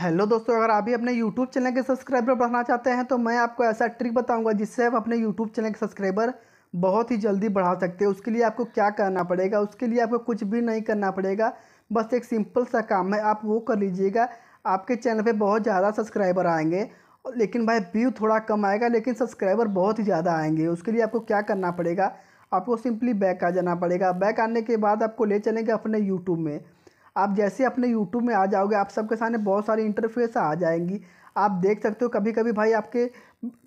hello दोस्तों अगर आप भी अपने यूट्यूब चैनल के सब्सक्राइबर बढ़ाना चाहते हैं तो मैं आपको ऐसा ट्रिक बताऊंगा जिससे आप अपने यूट्यूब चैनल के सब्सक्राइबर बहुत ही जल्दी बढ़ा सकते हैं उसके लिए आपको क्या करना पड़ेगा उसके लिए आपको कुछ भी नहीं करना पड़ेगा बस एक सिंपल सा काम है आप वो कर लीजिएगा आपके चैनल पर बहुत ज़्यादा सब्सक्राइबर आएंगे लेकिन भाई व्यू थोड़ा कम आएगा लेकिन सब्सक्राइबर बहुत ही ज़्यादा आएंगे उसके लिए आपको क्या करना पड़ेगा आपको सिंपली बैक आ जाना पड़ेगा बैक आने के बाद आपको ले चलेंगे अपने यूट्यूब में आप जैसे अपने यूट्यूब में आ जाओगे आप सबके सामने बहुत सारी इंटरफेस आ जाएंगी आप देख सकते हो कभी कभी भाई आपके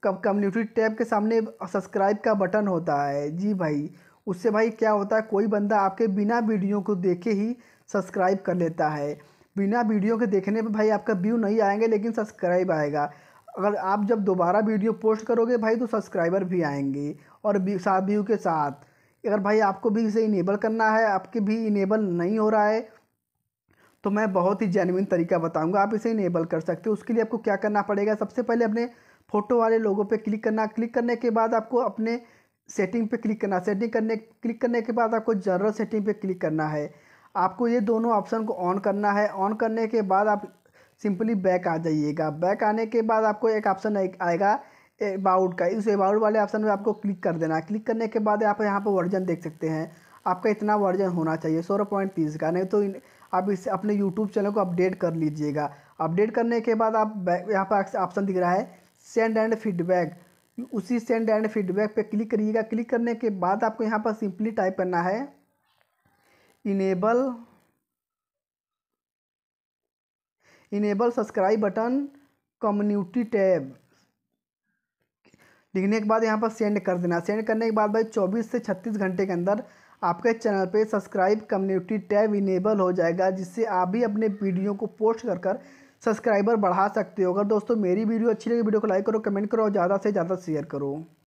कम्युनिटी टैब के सामने सब्सक्राइब का बटन होता है जी भाई उससे भाई क्या होता है कोई बंदा आपके बिना वीडियो को देखे ही सब्सक्राइब कर लेता है बिना वीडियो के देखने पर भाई आपका व्यू नहीं आएंगे लेकिन सब्सक्राइब आएगा अगर आप जब दोबारा वीडियो पोस्ट करोगे भाई तो सब्सक्राइबर भी आएंगे और साथ व्यू के साथ अगर भाई आपको भी इसे इनेबल करना है आपके भी इनेबल नहीं हो रहा है तो मैं बहुत ही जेनविन तरीका बताऊंगा आप इसे इनेबल कर सकते हो उसके लिए आपको क्या करना पड़ेगा सबसे पहले अपने फ़ोटो वाले लोगों पे क्लिक करना क्लिक करने के बाद आपको अपने सेटिंग पे क्लिक करना सेटिंग करने क्लिक करने के बाद आपको जनरल सेटिंग पे क्लिक करना है आपको ये दोनों ऑप्शन को ऑन करना है ऑन करने के बाद आप सिंपली बैक आ जाइएगा बैक आने के बाद आपको एक ऑप्शन आएगा अबाउट का इस अबाउट वाले ऑप्शन में आपको क्लिक कर देना क्लिक करने के बाद आप यहाँ पर वर्जन देख सकते हैं आपका इतना वर्जन होना चाहिए सोलह पॉइंट तीस का नहीं तो इन, आप इस अपने यूट्यूब चैनल को अपडेट कर लीजिएगा अपडेट करने के बाद आप यहाँ पर ऑप्शन दिख रहा है सेंड एंड फीडबैक उसी सेंड एंड फीडबैक पे क्लिक करिएगा क्लिक करने के बाद आपको यहाँ पर सिंपली टाइप करना है enable enable subscribe button community tab लिखने के बाद यहाँ पर सेंड कर देना सेंड करने के बाद भाई 24 से 36 घंटे के अंदर आपके चैनल पे सब्सक्राइब कम्युनिटी टैब इनेबल हो जाएगा जिससे आप भी अपने वीडियो को पोस्ट कर कर सब्सक्राइबर बढ़ा सकते हो अगर दोस्तों मेरी वीडियो अच्छी लगी वीडियो को लाइक करो कमेंट करो और ज़्यादा से ज़्यादा शेयर करो